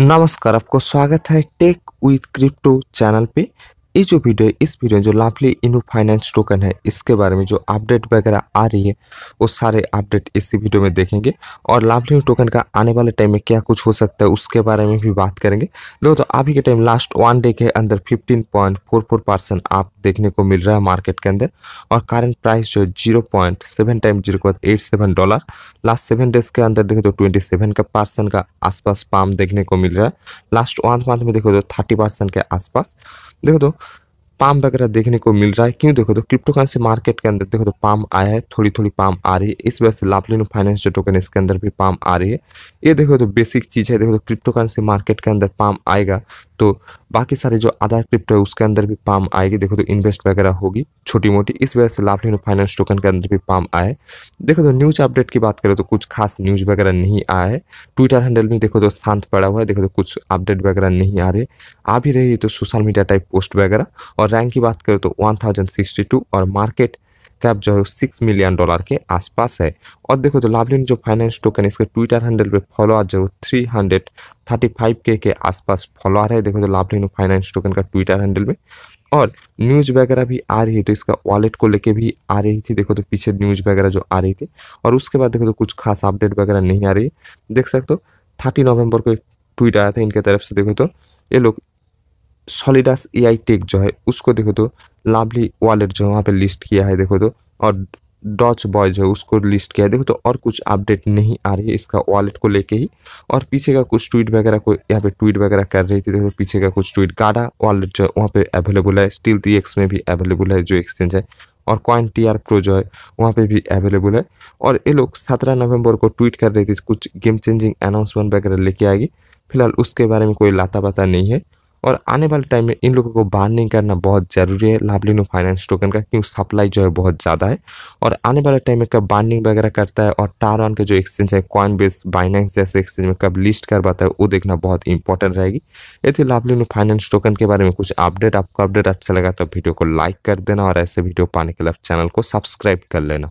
नमस्कार आपको स्वागत है टेक विथ क्रिप्टो चैनल पे ये जो वीडियो इस वीडियो जो लाभली इनू फाइनेंस टोकन है इसके बारे में जो अपडेट वगैरह आ रही है वो सारे अपडेट इसी वीडियो में देखेंगे और लाभली टोकन का आने वाले टाइम में क्या कुछ हो सकता है उसके बारे में भी बात करेंगे दोस्तों अभी के टाइम लास्ट वन डे के अंदर 15.44 परसेंट आप देखने को मिल रहा है मार्केट के अंदर और करेंट प्राइस जो zero point seven time zero point eight seven dollar last seven days के अंदर देखो तो ट्वेंटी सेवन का परसेंट का आसपास पाम देखने को मिल रहा है लास्ट वन मंथ में देखो तो थर्टी परसेंट के आसपास देखो तो पाम वगैरह देखने को मिल रहा है क्यों देखो तो क्रिप्टो करेंसी मार्केट के अंदर देखो तो पाम आया है थोड़ी थोड़ी पाम आ रही है इस वजह से लापलिनो फाइनेंस जो टोकन इसके अंदर भी पाम आ रही है ये देखो तो बेसिक चीज़ है देखो तो क्रिप्टो करेंसी मार्केट के अंदर पाम आएगा तो बाकी सारे जो अदर क्रिप्टो है उसके अंदर भी पाम आएगी देखो तो इन्वेस्ट वगैरह होगी छोटी मोटी इस वजह से लाभ लेने फाइनेंस टोकन के अंदर भी पाम आए देखो तो न्यूज अपडेट की बात करें तो कुछ खास न्यूज वगैरह नहीं आया है ट्विटर हैंडल में देखो तो शांत पड़ा हुआ है देखो तो कुछ अपडेट वगैरह नहीं आ रहे आ भी रही तो सोशल मीडिया टाइप पोस्ट वगैरह और रैंक की बात करें तो वन और मार्केट कैप जो है सिक्स मिलियन डॉलर के आसपास है और देखो जो लावलिन जो फाइनेंस टोकन इसके ट्विटर हैंडल पे फॉलोअर जो three hundred thirty five K के आसपास फॉलोअर है देखो जो लावलिन फाइनेंस टोकन का ट्विटर हैंडल में और न्यूज वगैरह भी आ रही है तो इसका वॉलेट को लेके भी आ रही थी देखो तो पीछे न्यूज वगैरह जो आ रही थी और उसके बाद देखो तो कुछ खास अपडेट वगैरह नहीं आ रही देख सकते हो थर्टी नवंबर को एक ट्वीट आया था इनके तरफ से देखो तो ये लोग सॉलिडास ए टेक जो है उसको देखो तो लाभली वॉलेट जो है वहाँ पर लिस्ट किया है देखो तो और डॉच बॉय जो है उसको लिस्ट किया है देखो तो और कुछ अपडेट नहीं आ रही है इसका वॉलेट को लेके ही और पीछे का कुछ ट्वीट वगैरह को यहाँ पे ट्वीट वगैरह कर रही थी देखो पीछे का कुछ ट्वीट गाडा वॉलेट जो है वहाँ पर अवेलेबल है स्टील टी एक्स में भी अवेलेबल है जो एक्सचेंज है और कॉइन टी आर प्रो जो है वहाँ पे भी अवेलेबल है और ये लोग सत्रह नवंबर को ट्वीट कर रहे थे कुछ गेम चेंजिंग अनाउंसमेंट वगैरह लेके आएगी फिलहाल उसके बारे में कोई लाता पता नहीं है और आने वाले टाइम में इन लोगों को बाहर नहीं करना बहुत ज़रूरी है लाभलिनो फाइनेंस टोकन का क्योंकि सप्लाई जो है बहुत ज़्यादा है और आने वाले टाइम में कब बाइंडिंग वगैरह करता है और ऑन का जो एक्सचेंज है कॉइन बेस बाइनेंस जैसे एक्सचेंज में कब लिस्ट करवाता है वो देखना बहुत इंपॉर्टेंट रहेगी ये थी लाभलिनो फाइनेंस टोकन के बारे में कुछ अपडेट आपको अपडेट अच्छा लगा तो वीडियो को लाइक कर देना और ऐसे वीडियो पाने के लिए चैनल को सब्सक्राइब कर लेना